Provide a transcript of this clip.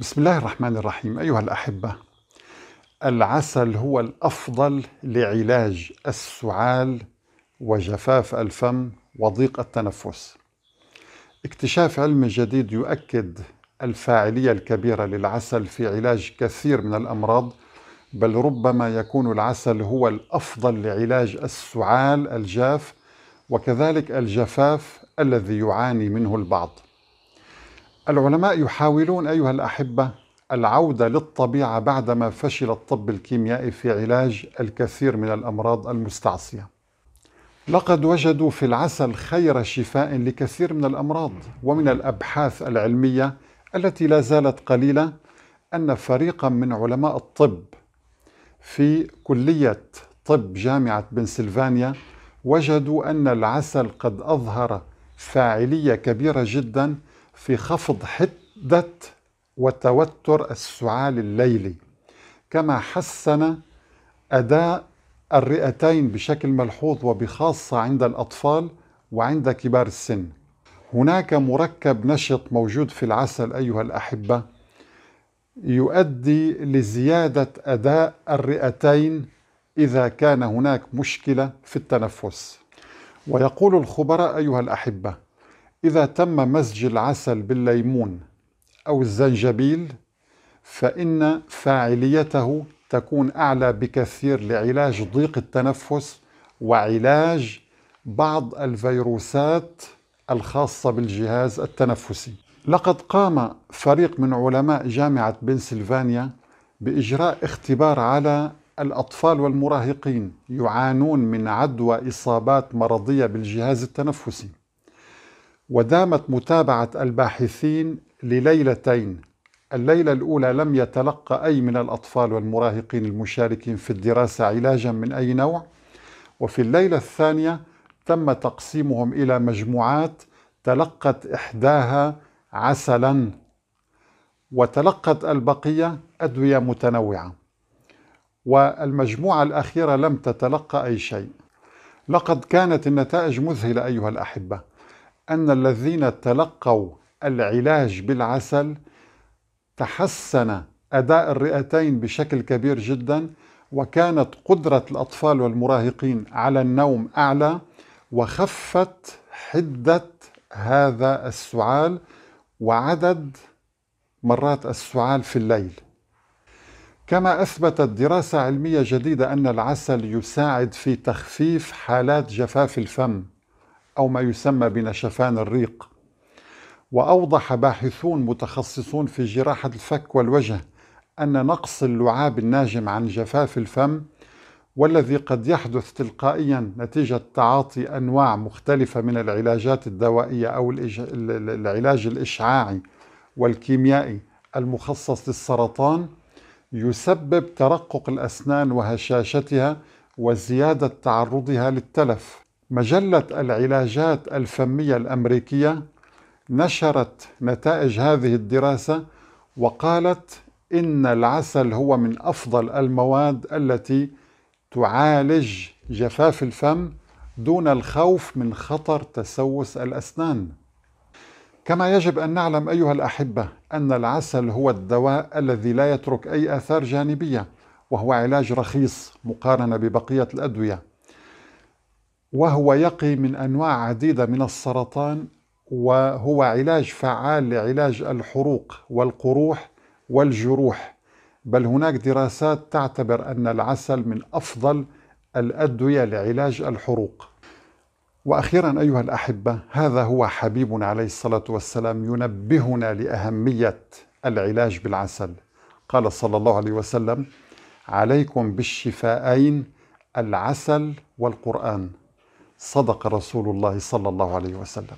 بسم الله الرحمن الرحيم أيها الأحبة العسل هو الأفضل لعلاج السعال وجفاف الفم وضيق التنفس اكتشاف علم جديد يؤكد الفاعلية الكبيرة للعسل في علاج كثير من الأمراض بل ربما يكون العسل هو الأفضل لعلاج السعال الجاف وكذلك الجفاف الذي يعاني منه البعض العلماء يحاولون أيها الأحبة العودة للطبيعة بعدما فشل الطب الكيميائي في علاج الكثير من الأمراض المستعصية. لقد وجدوا في العسل خير شفاء لكثير من الأمراض، ومن الأبحاث العلمية التي لا زالت قليلة أن فريقا من علماء الطب في كلية طب جامعة بنسلفانيا وجدوا أن العسل قد أظهر فاعلية كبيرة جدا في خفض حدة وتوتر السعال الليلي كما حسن أداء الرئتين بشكل ملحوظ وبخاصة عند الأطفال وعند كبار السن هناك مركب نشط موجود في العسل أيها الأحبة يؤدي لزيادة أداء الرئتين إذا كان هناك مشكلة في التنفس ويقول الخبراء أيها الأحبة إذا تم مزج العسل بالليمون أو الزنجبيل فإن فاعليته تكون أعلى بكثير لعلاج ضيق التنفس وعلاج بعض الفيروسات الخاصة بالجهاز التنفسي. لقد قام فريق من علماء جامعة بنسلفانيا بإجراء اختبار على الأطفال والمراهقين يعانون من عدوى إصابات مرضية بالجهاز التنفسي. ودامت متابعة الباحثين لليلتين الليلة الأولى لم يتلقى أي من الأطفال والمراهقين المشاركين في الدراسة علاجا من أي نوع وفي الليلة الثانية تم تقسيمهم إلى مجموعات تلقت إحداها عسلا وتلقت البقية أدوية متنوعة والمجموعة الأخيرة لم تتلقى أي شيء لقد كانت النتائج مذهلة أيها الأحبة أن الذين تلقوا العلاج بالعسل تحسن أداء الرئتين بشكل كبير جدا وكانت قدرة الأطفال والمراهقين على النوم أعلى وخفت حدة هذا السعال وعدد مرات السعال في الليل كما اثبتت دراسه علميه جديده ان العسل يساعد في تخفيف حالات جفاف الفم أو ما يسمى بنشفان الريق وأوضح باحثون متخصصون في جراحة الفك والوجه أن نقص اللعاب الناجم عن جفاف الفم والذي قد يحدث تلقائيا نتيجة تعاطي أنواع مختلفة من العلاجات الدوائية أو العلاج الإشعاعي والكيميائي المخصص للسرطان يسبب ترقق الأسنان وهشاشتها وزيادة تعرضها للتلف مجلة العلاجات الفمية الأمريكية نشرت نتائج هذه الدراسة وقالت إن العسل هو من أفضل المواد التي تعالج جفاف الفم دون الخوف من خطر تسوس الأسنان. كما يجب أن نعلم أيها الأحبة أن العسل هو الدواء الذي لا يترك أي آثار جانبية وهو علاج رخيص مقارنة ببقية الأدوية. وهو يقي من أنواع عديدة من السرطان وهو علاج فعال لعلاج الحروق والقروح والجروح بل هناك دراسات تعتبر أن العسل من أفضل الأدوية لعلاج الحروق وأخيرا أيها الأحبة هذا هو حبيبنا عليه الصلاة والسلام ينبهنا لأهمية العلاج بالعسل قال صلى الله عليه وسلم عليكم بالشفاءين العسل والقرآن صدق رسول الله صلى الله عليه وسلم